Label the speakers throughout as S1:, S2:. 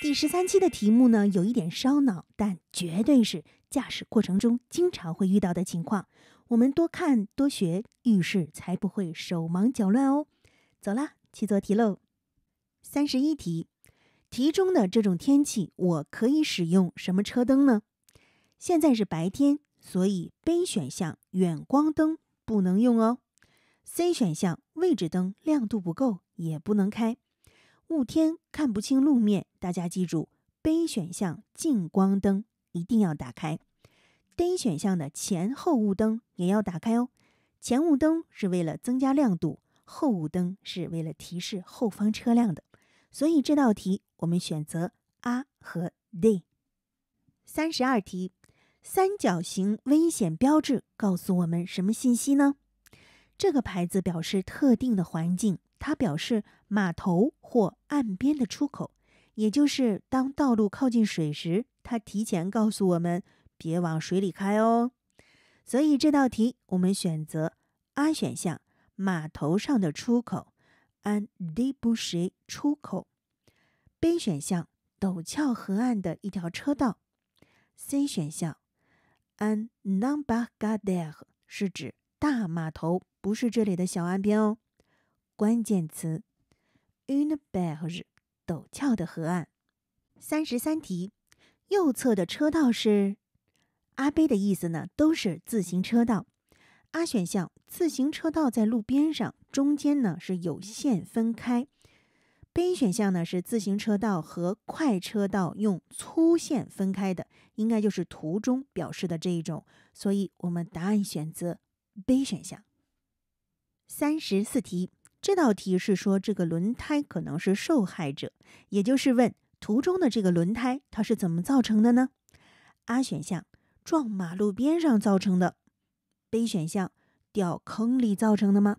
S1: 第十三期的题目呢，有一点烧脑，但绝对是驾驶过程中经常会遇到的情况。我们多看多学，遇事才不会手忙脚乱哦。走啦，去做题喽。三十一题，题中的这种天气，我可以使用什么车灯呢？现在是白天，所以 B 选项远光灯不能用哦。C 选项位置灯亮度不够，也不能开。雾天看不清路面，大家记住，B 选项近光灯一定要打开，D 选项的前后雾灯也要打开哦。前雾灯是为了增加亮度，后雾灯是为了提示后方车辆的。所以这道题我们选择 A 和 D。三十二题，三角形危险标志告诉我们什么信息呢？这个牌子表示特定的环境，它表示码头或岸边的出口，也就是当道路靠近水时，它提前告诉我们别往水里开哦。所以这道题我们选择 A 选项，码头上的出口，an d e b u s h i 出口。B 选项陡峭河岸的一条车道。C 选项 an namba gadeh 是指大码头。不是这里的小岸边哦。关键词：une berge，陡峭的河岸。三十三题，右侧的车道是阿贝的意思呢？都是自行车道。A 选项，自行车道在路边上，中间呢是有线分开。B 选项呢是自行车道和快车道用粗线分开的，应该就是图中表示的这一种，所以我们答案选择 B 选项。三十四题，这道题是说这个轮胎可能是受害者，也就是问图中的这个轮胎它是怎么造成的呢？A 选项撞马路边上造成的，B 选项掉坑里造成的吗？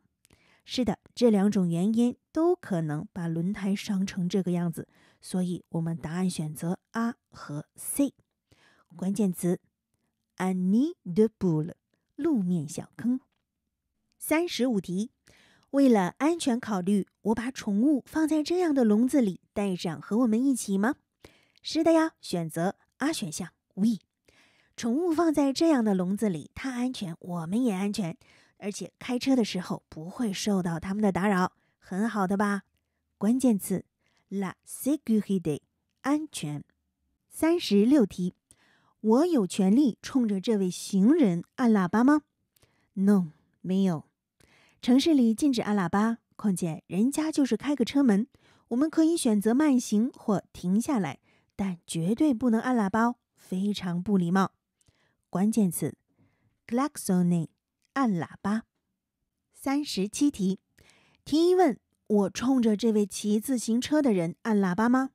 S1: 是的，这两种原因都可能把轮胎伤成这个样子，所以我们答案选择 A 和 C。关键词 a n i the b u o l 路面小坑。三十五题，为了安全考虑，我把宠物放在这样的笼子里，带上和我们一起吗？是的呀，选择 A 选项。We，宠物放在这样的笼子里，它安全，我们也安全，而且开车的时候不会受到它们的打扰，很好的吧？关键词 La s e g u r i d a 安全。三十六题，我有权利冲着这位行人按喇叭吗？No，没有。城市里禁止按喇叭，况且人家就是开个车门，我们可以选择慢行或停下来，但绝对不能按喇叭，非常不礼貌。关键词：glaxolny，按喇叭。三十七题，题一问：我冲着这位骑自行车的人按喇叭吗？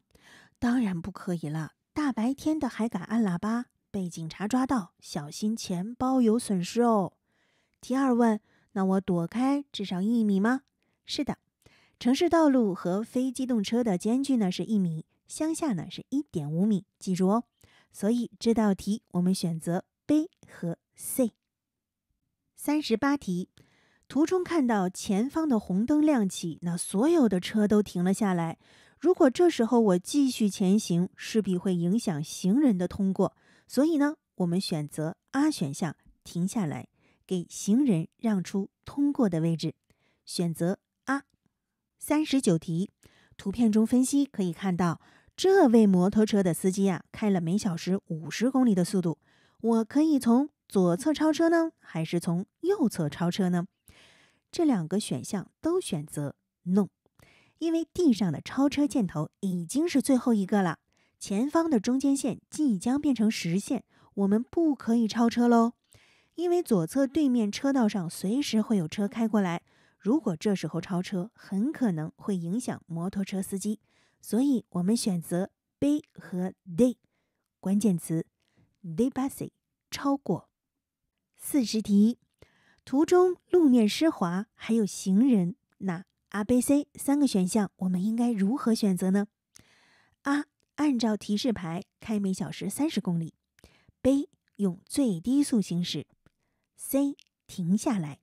S1: 当然不可以了，大白天的还敢按喇叭，被警察抓到，小心钱包有损失哦。题二问。那我躲开至少一米吗？是的，城市道路和非机动车的间距呢是一米，乡下呢是一点五米，记住哦。所以这道题我们选择 B 和 C。三十八题，图中看到前方的红灯亮起，那所有的车都停了下来。如果这时候我继续前行，势必会影响行人的通过，所以呢，我们选择 A 选项，停下来。给行人让出通过的位置，选择啊。三十九题，图片中分析可以看到，这位摩托车的司机呀，开了每小时五十公里的速度。我可以从左侧超车呢，还是从右侧超车呢？这两个选项都选择 No，因为地上的超车箭头已经是最后一个了，前方的中间线即将变成实线，我们不可以超车喽。因为左侧对面车道上随时会有车开过来，如果这时候超车，很可能会影响摩托车司机，所以我们选择 B 和 D。关键词 d e busy 超过。四十题，图中路面湿滑，还有行人，那 A、B、C 三个选项，我们应该如何选择呢？A 按照提示牌开每小时三十公里，B 用最低速行驶。C 停下来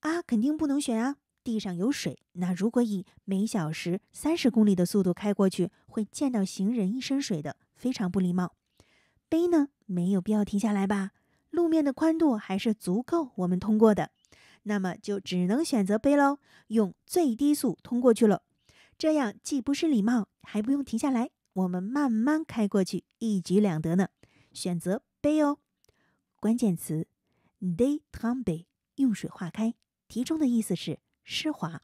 S1: 啊，肯定不能选啊！地上有水，那如果以每小时三十公里的速度开过去，会溅到行人一身水的，非常不礼貌。背呢，没有必要停下来吧？路面的宽度还是足够我们通过的，那么就只能选择背喽，用最低速通过去了。这样既不失礼貌，还不用停下来，我们慢慢开过去，一举两得呢。选择背哦，关键词。day tumbe，用水化开，题中的意思是湿滑。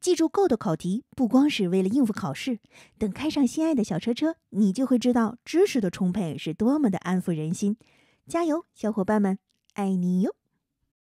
S1: 记住 go 的考题，不光是为了应付考试。等开上心爱的小车车，你就会知道知识的充沛是多么的安抚人心。加油，小伙伴们，爱你哟！